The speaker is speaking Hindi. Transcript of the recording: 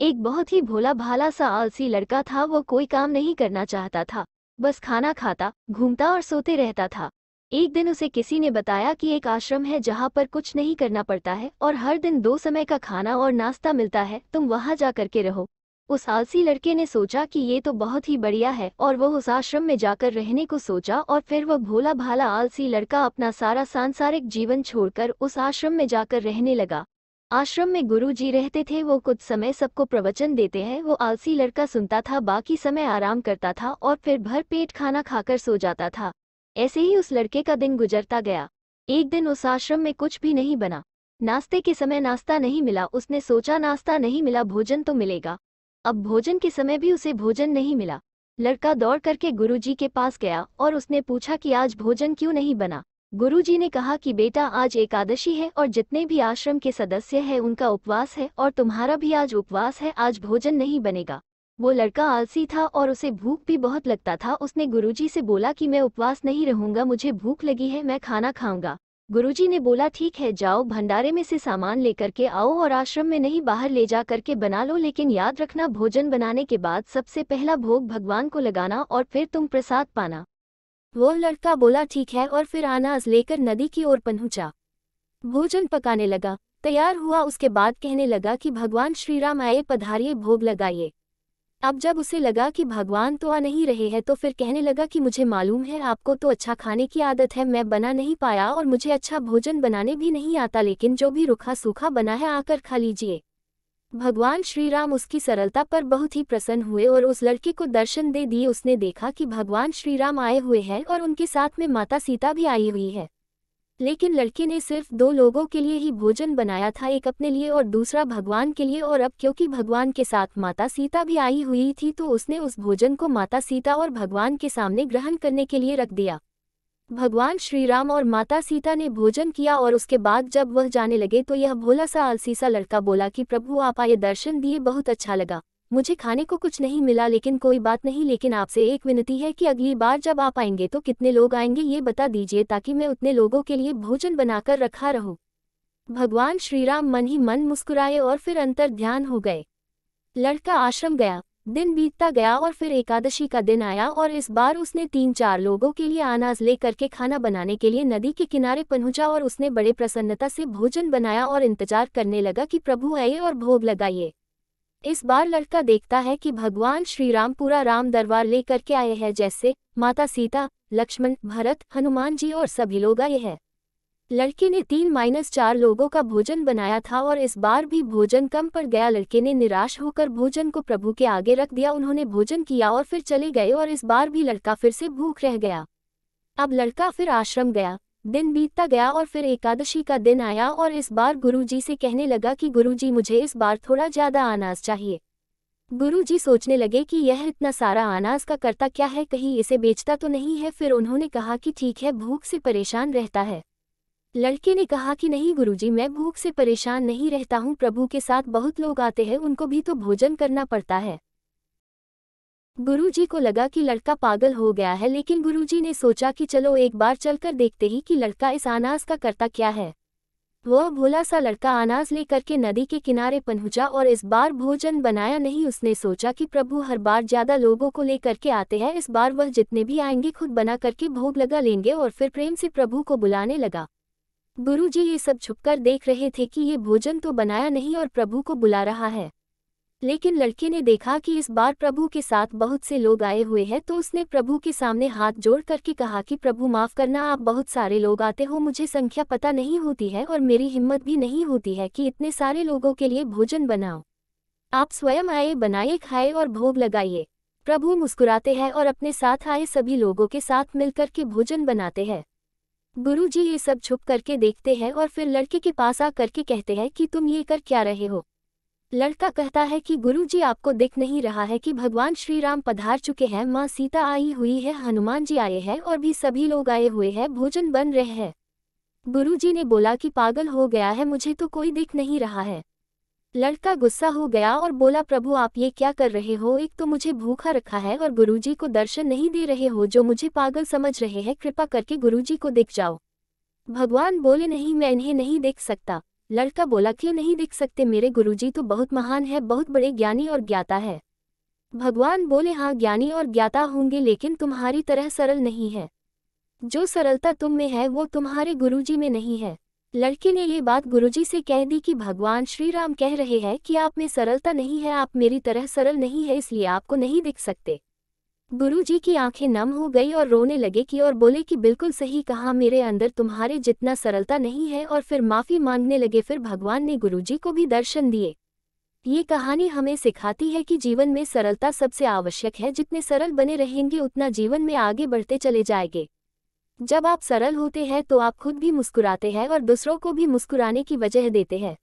एक बहुत ही भोला भाला सा आलसी लड़का था वो कोई काम नहीं करना चाहता था बस खाना खाता घूमता और सोते रहता था एक दिन उसे किसी ने बताया कि एक आश्रम है जहाँ पर कुछ नहीं करना पड़ता है और हर दिन दो समय का खाना और नाश्ता मिलता है तुम वहाँ जा करके रहो उस आलसी लड़के ने सोचा कि ये तो बहुत ही बढ़िया है और वह उस आश्रम में जाकर रहने को सोचा और फिर वह भोला भाला आलसी लड़का अपना सारा सांसारिक जीवन छोड़कर उस आश्रम में जाकर रहने लगा आश्रम में गुरु जी रहते थे वो कुछ समय सबको प्रवचन देते हैं वो आलसी लड़का सुनता था बाकी समय आराम करता था और फिर भर पेट खाना खाकर सो जाता था ऐसे ही उस लड़के का दिन गुजरता गया एक दिन उस आश्रम में कुछ भी नहीं बना नाश्ते के समय नाश्ता नहीं मिला उसने सोचा नाश्ता नहीं मिला भोजन तो मिलेगा अब भोजन के समय भी उसे भोजन नहीं मिला लड़का दौड़ करके गुरुजी के पास गया और उसने पूछा कि आज भोजन क्यों नहीं बना गुरुजी ने कहा कि बेटा आज एकादशी है और जितने भी आश्रम के सदस्य हैं उनका उपवास है और तुम्हारा भी आज उपवास है आज भोजन नहीं बनेगा वो लड़का आलसी था और उसे भूख भी बहुत लगता था उसने गुरुजी से बोला कि मैं उपवास नहीं रहूंगा मुझे भूख लगी है मैं खाना खाऊंगा गुरुजी ने बोला ठीक है जाओ भंडारे में से सामान लेकर के आओ और आश्रम में नहीं बाहर ले जा करके बना लो लेकिन याद रखना भोजन बनाने के बाद सबसे पहला भोग भगवान को लगाना और फिर तुम प्रसाद पाना वो लड़का बोला ठीक है और फिर अनाज लेकर नदी की ओर पहुंचा भोजन पकाने लगा तैयार हुआ उसके बाद कहने लगा कि भगवान श्री राम आए पधारिए भोग लगाइए अब जब उसे लगा कि भगवान तो आ नहीं रहे हैं तो फिर कहने लगा कि मुझे मालूम है आपको तो अच्छा खाने की आदत है मैं बना नहीं पाया और मुझे अच्छा भोजन बनाने भी नहीं आता लेकिन जो भी रूखा सूखा बना है आकर खा लीजिए भगवान श्री राम उसकी सरलता पर बहुत ही प्रसन्न हुए और उस लड़की को दर्शन दे दिए उसने देखा कि भगवान श्री राम आए हुए हैं और उनके साथ में माता सीता भी आई हुई है लेकिन लड़के ने सिर्फ दो लोगों के लिए ही भोजन बनाया था एक अपने लिए और दूसरा भगवान के लिए और अब क्योंकि भगवान के साथ माता सीता भी आई हुई थी तो उसने उस भोजन को माता सीता और भगवान के सामने ग्रहण करने के लिए रख दिया भगवान श्री राम और माता सीता ने भोजन किया और उसके बाद जब वह जाने लगे तो यह भोला सा आलसी सा लड़का बोला कि प्रभु आप आए दर्शन दिए बहुत अच्छा लगा मुझे खाने को कुछ नहीं मिला लेकिन कोई बात नहीं लेकिन आपसे एक विनती है कि अगली बार जब आप आएंगे तो कितने लोग आएंगे ये बता दीजिए ताकि मैं उतने लोगों के लिए भोजन बनाकर रखा रहूं भगवान श्रीराम मन ही मन मुस्कुराए और फिर अंतर ध्यान हो गए लड़का आश्रम गया दिन बीतता गया और फिर एकादशी का दिन आया और इस बार उसने तीन चार लोगों के लिए अनाज लेकर के खाना बनाने के लिए नदी के किनारे पहुंचा और उसने बड़े प्रसन्नता से भोजन बनाया और इंतजार करने लगा कि प्रभु आइए और भोग लगाइए इस बार लड़का देखता है कि भगवान श्री राम पूरा राम दरबार लेकर के आए हैं जैसे माता सीता लक्ष्मण भरत हनुमान जी और सभी लोग आए हैं लड़के ने तीन माइनस चार लोगों का भोजन बनाया था और इस बार भी भोजन कम पड़ गया लड़के ने निराश होकर भोजन को प्रभु के आगे रख दिया उन्होंने भोजन किया और फिर चले गए और इस बार भी लड़का फिर से भूख रह गया अब लड़का फिर आश्रम गया दिन बीतता गया और फिर एकादशी का दिन आया और इस बार गुरुजी से कहने लगा कि गुरुजी मुझे इस बार थोड़ा ज़्यादा अनाज चाहिए गुरुजी सोचने लगे कि यह इतना सारा अनाज का करता क्या है कहीं इसे बेचता तो नहीं है फिर उन्होंने कहा कि ठीक है भूख से परेशान रहता है लड़के ने कहा कि नहीं गुरुजी मैं भूख से परेशान नहीं रहता हूँ प्रभु के साथ बहुत लोग आते हैं उनको भी तो भोजन करना पड़ता है गुरुजी को लगा कि लड़का पागल हो गया है लेकिन गुरुजी ने सोचा कि चलो एक बार चलकर देखते ही कि लड़का इस अनाज का करता क्या है वह भोला सा लड़का अनाज लेकर के नदी के किनारे पहुंचा और इस बार भोजन बनाया नहीं उसने सोचा कि प्रभु हर बार ज्यादा लोगों को लेकर के आते हैं इस बार वह जितने भी आएंगे खुद बना करके भोग लगा लेंगे और फिर प्रेम से प्रभु को बुलाने लगा गुरु जी ये सब छुपकर देख रहे थे कि ये भोजन तो बनाया नहीं और प्रभु को बुला रहा है लेकिन लड़के ने देखा कि इस बार प्रभु के साथ बहुत से लोग आए हुए हैं तो उसने प्रभु के सामने हाथ जोड़ करके कहा कि प्रभु माफ़ करना आप बहुत सारे लोग आते हो मुझे संख्या पता नहीं होती है और मेरी हिम्मत भी नहीं होती है कि इतने सारे लोगों के लिए भोजन बनाओ आप स्वयं आए बनाए खाए और भोग लगाइए प्रभु मुस्कुराते हैं और अपने साथ आए सभी लोगों के साथ मिलकर के भोजन बनाते हैं गुरु जी ये सब छुप करके देखते हैं और फिर लड़के के पास आ करके कहते हैं कि तुम ये कर क्या रहे हो लड़का कहता है कि गुरु जी आपको दिख नहीं रहा है कि भगवान श्री राम पधार चुके हैं माँ सीता आई हुई है हनुमान जी आए हैं और भी सभी लोग आए हुए हैं भोजन बन रहे हैं गुरु जी ने बोला कि पागल हो गया है मुझे तो कोई दिख नहीं रहा है लड़का गुस्सा हो गया और बोला प्रभु आप ये क्या कर रहे हो एक तो मुझे भूखा रखा है और गुरुजी को दर्शन नहीं दे रहे हो जो मुझे पागल समझ रहे हैं कृपा करके गुरुजी को दिख जाओ भगवान बोले नहीं मैं इन्हें नहीं देख सकता लड़का बोला क्यों नहीं देख सकते मेरे गुरुजी तो बहुत महान है बहुत बड़े ज्ञानी और ज्ञाता है भगवान बोले हाँ ज्ञानी और ज्ञाता होंगे लेकिन तुम्हारी तरह सरल नहीं है जो सरलता तुम में है वो तुम्हारे गुरुजी में नहीं है लड़के ने ये बात गुरुजी से कह दी कि भगवान श्री राम कह रहे हैं कि आप में सरलता नहीं है आप मेरी तरह सरल नहीं है इसलिए आपको नहीं दिख सकते गुरुजी की आंखें नम हो गई और रोने लगे कि और बोले कि बिल्कुल सही कहा मेरे अंदर तुम्हारे जितना सरलता नहीं है और फिर माफ़ी मांगने लगे फिर भगवान ने गुरुजी को भी दर्शन दिए ये कहानी हमें सिखाती है कि जीवन में सरलता सबसे आवश्यक है जितने सरल बने रहेंगे उतना जीवन में आगे बढ़ते चले जाएंगे जब आप सरल होते हैं तो आप खुद भी मुस्कुराते हैं और दूसरों को भी मुस्कुराने की वजह देते हैं